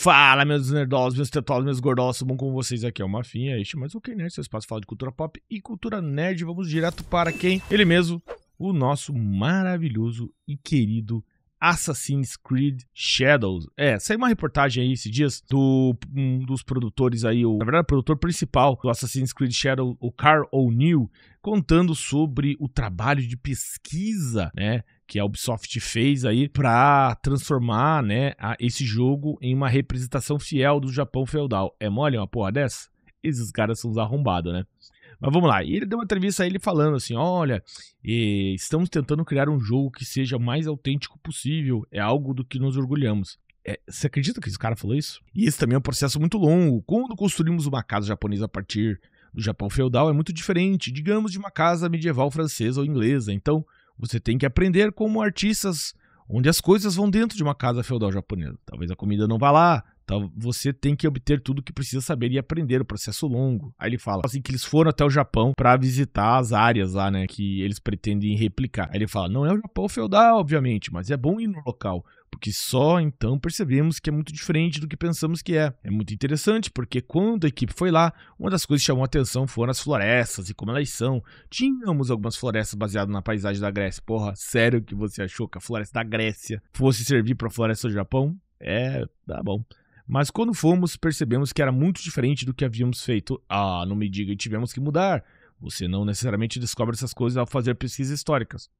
Fala, meus nerdosos, meus tetosos, meus gordosos, bom com vocês? Aqui é o Mafinha, é este mais o que Nerd, seu espaço fala de cultura pop e cultura nerd. Vamos direto para quem? Ele mesmo, o nosso maravilhoso e querido Assassin's Creed Shadows. É, saiu uma reportagem aí esses dias do um dos produtores aí, o, na verdade, o produtor principal do Assassin's Creed Shadow, o Carl O'Neill, contando sobre o trabalho de pesquisa, né? que a Ubisoft fez aí para transformar, né, a, esse jogo em uma representação fiel do Japão feudal. É mole uma porra dessa? Esses caras são os arrombados, né? Mas vamos lá. E ele deu uma entrevista a ele falando assim: olha, estamos tentando criar um jogo que seja o mais autêntico possível. É algo do que nos orgulhamos. É, você acredita que esse cara falou isso? E esse também é um processo muito longo. Quando construímos uma casa japonesa a partir do Japão feudal, é muito diferente, digamos, de uma casa medieval francesa ou inglesa. Então, você tem que aprender como artistas onde as coisas vão dentro de uma casa feudal japonesa. Talvez a comida não vá lá, então você tem que obter tudo o que precisa saber e aprender, o processo longo. Aí ele fala assim que eles foram até o Japão para visitar as áreas lá, né, que eles pretendem replicar. Aí ele fala: "Não é o Japão feudal, obviamente, mas é bom ir no local, porque só então percebemos que é muito diferente do que pensamos que é. É muito interessante porque quando a equipe foi lá, uma das coisas que chamou a atenção foram as florestas e como elas são. Tínhamos algumas florestas baseadas na paisagem da Grécia. Porra, sério que você achou que a floresta da Grécia fosse servir para a floresta do Japão? É, tá bom. Mas quando fomos, percebemos que era muito diferente do que havíamos feito. Ah, não me diga, e tivemos que mudar. Você não necessariamente descobre essas coisas ao fazer pesquisas históricas.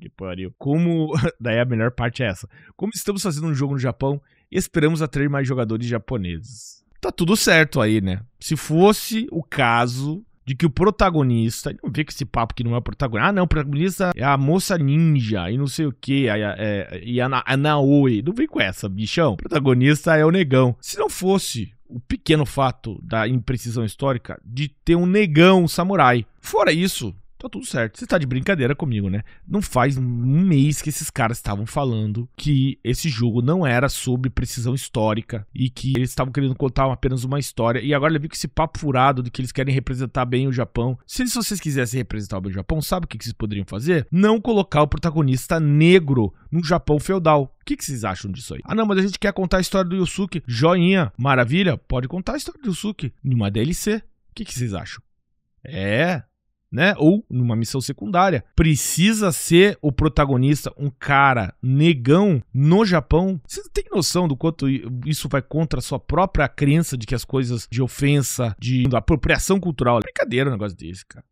Que pariu. Como. Daí a melhor parte é essa. Como estamos fazendo um jogo no Japão, esperamos atrair mais jogadores japoneses. Tá tudo certo aí, né? Se fosse o caso de que o protagonista. Não vê que esse papo que não é o protagonista. Ah, não, o protagonista é a moça ninja e não sei o que, é, é, e a, a, a, a Naoe. Não vem com essa, bichão. O protagonista é o negão. Se não fosse o pequeno fato da imprecisão histórica de ter um negão samurai. Fora isso, tá tudo certo. Você tá de brincadeira comigo, né? Não faz um mês que esses caras estavam falando que esse jogo não era sobre precisão histórica e que eles estavam querendo contar apenas uma história. E agora ele viu que esse papo furado de que eles querem representar bem o Japão. Se vocês quisessem representar bem o Japão, sabe o que vocês poderiam fazer? Não colocar o protagonista negro num Japão feudal. O que, que, vocês acham disso aí? Ah, não, mas a gente quer contar a história do Yusuke. Joinha, maravilha, pode contar a história do Yusuke numa DLC. O que, que vocês acham? É, né? Ou numa missão secundária. Precisa ser o protagonista um cara negão no Japão? Você tem noção do quanto isso vai contra a sua própria crença de que as coisas de ofensa, de apropriação cultural. É brincadeira um negócio desse, cara.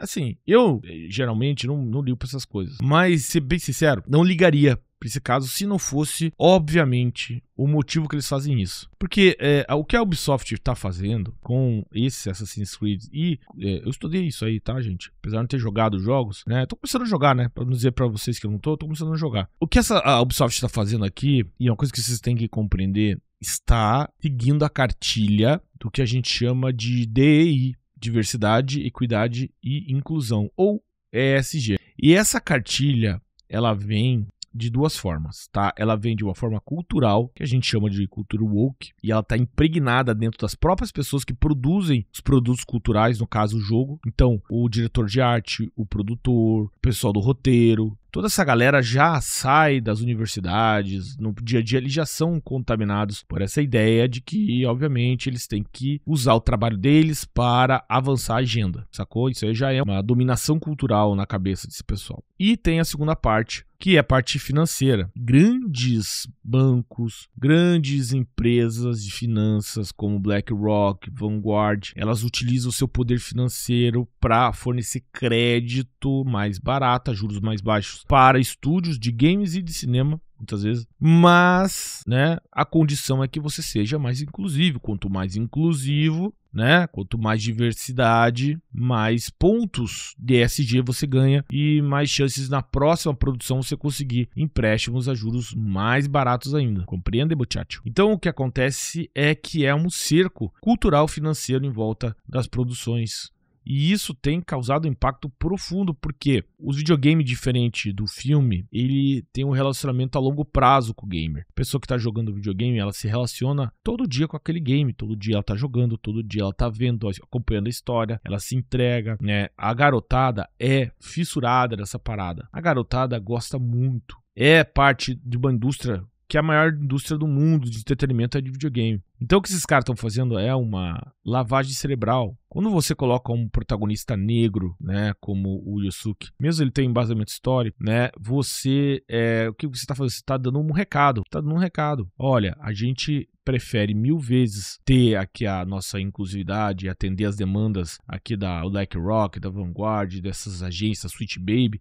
Assim, eu eh, geralmente não, não ligo pra essas coisas. Mas, ser bem sincero, não ligaria pra esse caso se não fosse, obviamente, o motivo que eles fazem isso. Porque é, o que a Ubisoft tá fazendo com esse Assassin's Creed, e é, eu estudei isso aí, tá, gente? Apesar de não ter jogado jogos, né? Tô começando a jogar, né? Pra não dizer pra vocês que eu não tô, tô começando a jogar. O que essa, a Ubisoft tá fazendo aqui, e é uma coisa que vocês têm que compreender, está seguindo a cartilha do que a gente chama de DEI, diversidade, equidade e inclusão, ou ESG. E essa cartilha, ela vem de duas formas, tá? Ela vem de uma forma cultural, que a gente chama de cultura woke, e ela tá impregnada dentro das próprias pessoas que produzem os produtos culturais, no caso o jogo. Então, o diretor de arte, o produtor, o pessoal do roteiro, toda essa galera já sai das universidades, no dia a dia eles já são contaminados por essa ideia de que, obviamente, eles têm que usar o trabalho deles para avançar a agenda, sacou? Isso aí já é uma dominação cultural na cabeça desse pessoal. E tem a segunda parte que é a parte financeira. Grandes bancos, grandes empresas de finanças como BlackRock, Vanguard, elas utilizam o seu poder financeiro para fornecer crédito mais barato, juros mais baixos para estúdios de games e de cinema muitas vezes, mas né, a condição é que você seja mais inclusivo. Quanto mais inclusivo, né? Quanto mais diversidade, mais pontos de S.G você ganha e mais chances na próxima produção você conseguir empréstimos a juros mais baratos ainda. Compreende, muchacho? Então o que acontece é que é um cerco cultural financeiro em volta das produções e isso tem causado um impacto profundo, porque os videogames, diferente do filme, ele tem um relacionamento a longo prazo com o gamer. A pessoa que está jogando videogame, ela se relaciona todo dia com aquele game, todo dia ela está jogando, todo dia ela está vendo, acompanhando a história, ela se entrega, né? A garotada é fissurada dessa parada. A garotada gosta muito é parte de uma indústria que é a maior indústria do mundo de entretenimento é de videogame. Então o que esses caras estão fazendo é uma lavagem cerebral. Quando você coloca um protagonista negro, né, como o Yusuke, mesmo ele tem embasamento histórico, né, você, é, o que você está fazendo? Você está dando um recado, está dando um recado. Olha, a gente prefere mil vezes ter aqui a nossa inclusividade, atender as demandas aqui da Black Rock, da Vanguard, dessas agências, Sweet Baby,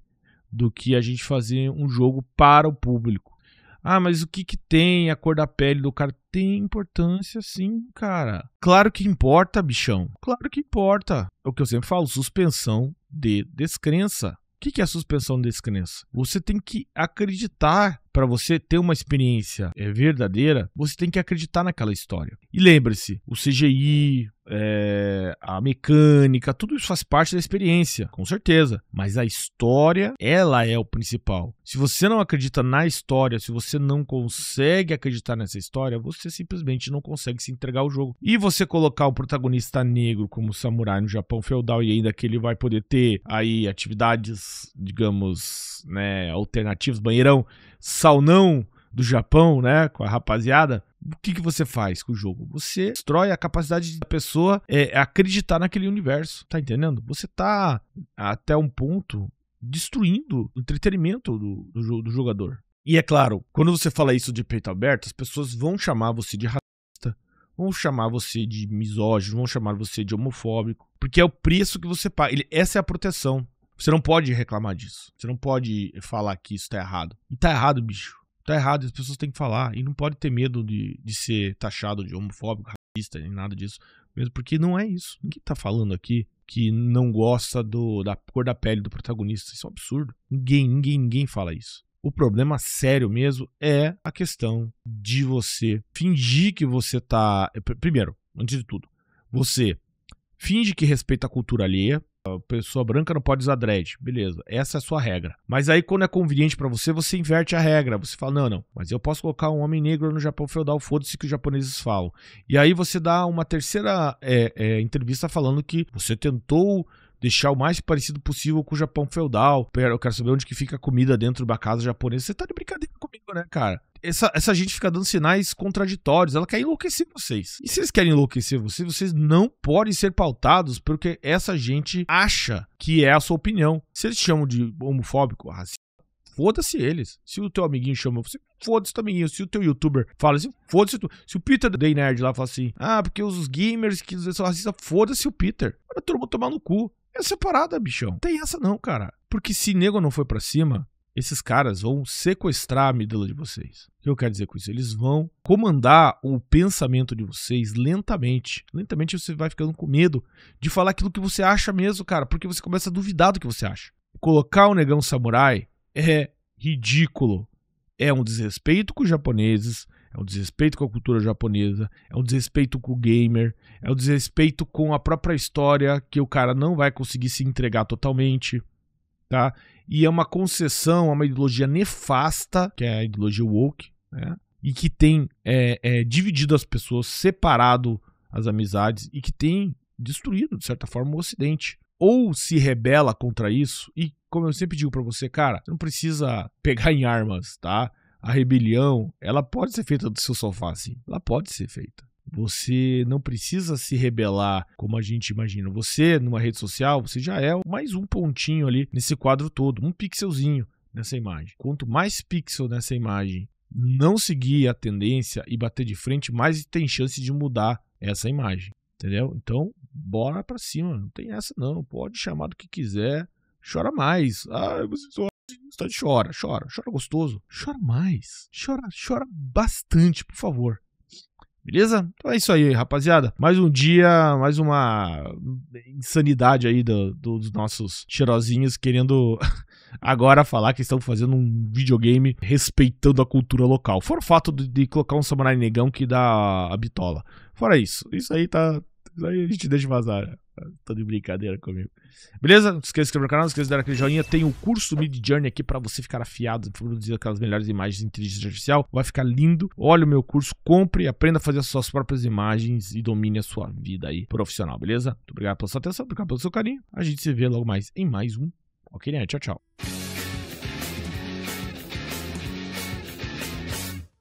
do que a gente fazer um jogo para o público. Ah, mas o que que tem a cor da pele do cara? Tem importância sim, cara. Claro que importa, bichão. Claro que importa. É o que eu sempre falo, suspensão de descrença. O que, que é a suspensão de descrença? Você tem que acreditar para você ter uma experiência é verdadeira, você tem que acreditar naquela história. E lembre-se, o CGI, é, a mecânica, tudo isso faz parte da experiência, com certeza. Mas a história, ela é o principal. Se você não acredita na história, se você não consegue acreditar nessa história, você simplesmente não consegue se entregar ao jogo. E você colocar o protagonista negro como samurai no Japão feudal e ainda que ele vai poder ter aí atividades, digamos, né, alternativas, banheirão, não do Japão, né, com a rapaziada, o que, que você faz com o jogo? Você destrói a capacidade da pessoa é, acreditar naquele universo, tá entendendo? Você tá, até um ponto, destruindo o entretenimento do, do, do jogador. E é claro, quando você fala isso de peito aberto, as pessoas vão chamar você de racista, vão chamar você de misógino, vão chamar você de homofóbico, porque é o preço que você paga. Ele, essa é a proteção. Você não pode reclamar disso. Você não pode falar que isso tá errado. E tá errado, bicho tá errado, as pessoas têm que falar. E não pode ter medo de, de ser taxado de homofóbico, racista, nem nada disso. Mesmo porque não é isso. Ninguém tá falando aqui que não gosta do, da cor da pele do protagonista. Isso é um absurdo. Ninguém, ninguém, ninguém fala isso. O problema sério mesmo é a questão de você fingir que você tá. Eh, primeiro, antes de tudo, você finge que respeita a cultura alheia, a pessoa branca não pode usar dread. Beleza, essa é a sua regra. Mas aí, quando é conveniente para você, você inverte a regra. Você fala, não, não, mas eu posso colocar um homem negro no Japão feudal, foda-se que os japoneses falam. E aí você dá uma terceira é, é, entrevista falando que você tentou deixar o mais parecido possível com o Japão feudal. Eu quero saber onde que fica a comida dentro da casa japonesa. Você tá de brincadeira comigo, né, cara? Essa, essa gente fica dando sinais contraditórios, ela quer enlouquecer vocês. E se eles querem enlouquecer vocês, vocês não podem ser pautados porque essa gente acha que é a sua opinião. Se eles chamam de homofóbico, racista, foda-se eles. Se o teu amiguinho chama você, foda-se teu amiguinho. Se o teu youtuber fala assim, foda-se tu. Se o Peter Day Nerd lá fala assim, ah, porque os gamers que são racistas, foda-se o Peter. Todo mundo tomar no cu. É separada, bichão. Tem essa não, cara. Porque se nego não foi para cima, esses caras vão sequestrar a medula de vocês. O que eu quero dizer com isso? Eles vão comandar o pensamento de vocês lentamente. Lentamente você vai ficando com medo de falar aquilo que você acha mesmo, cara, porque você começa a duvidar do que você acha. Colocar o negão samurai é ridículo. É um desrespeito com os japoneses, é um desrespeito com a cultura japonesa, é um desrespeito com o gamer, é um desrespeito com a própria história que o cara não vai conseguir se entregar totalmente, tá? E é uma concessão a é uma ideologia nefasta, que é a ideologia woke, né? E que tem é, é, dividido as pessoas, separado as amizades e que tem destruído, de certa forma, o Ocidente. Ou se rebela contra isso, e como eu sempre digo para você, cara, você não precisa pegar em armas, tá? a rebelião, ela pode ser feita do seu sofá, sim. Ela pode ser feita. Você não precisa se rebelar como a gente imagina. Você, numa rede social, você já é mais um pontinho ali nesse quadro todo, um pixelzinho nessa imagem. Quanto mais pixel nessa imagem não seguir a tendência e bater de frente, mais tem chance de mudar essa imagem. Entendeu? Então, bora pra cima. Não tem essa, não. Pode chamar do que quiser. Chora mais. Ah, você só. Todd tá chora, chora, chora gostoso. Chora mais. Chora, chora bastante, por favor. Beleza? Então é isso aí, rapaziada. Mais um dia, mais uma insanidade aí do, do, dos nossos cheirosinhos querendo agora falar que estão fazendo um videogame respeitando a cultura local. Fora o fato de, de colocar um samurai negão que dá a bitola. Fora isso, isso aí tá, Aí a gente deixa vazar. Tô tá de brincadeira comigo. Beleza? Não esqueça de inscrever no canal, não esqueça de dar aquele joinha. Tem o curso Mid Journey aqui para você ficar afiado, produzir aquelas melhores imagens de inteligência artificial. Vai ficar lindo. Olha o meu curso, compre, aprenda a fazer as suas próprias imagens e domine a sua vida aí profissional, beleza? Muito obrigado pela sua atenção, obrigado pelo seu carinho. A gente se vê logo mais em mais um. Ok, né? Tchau, tchau.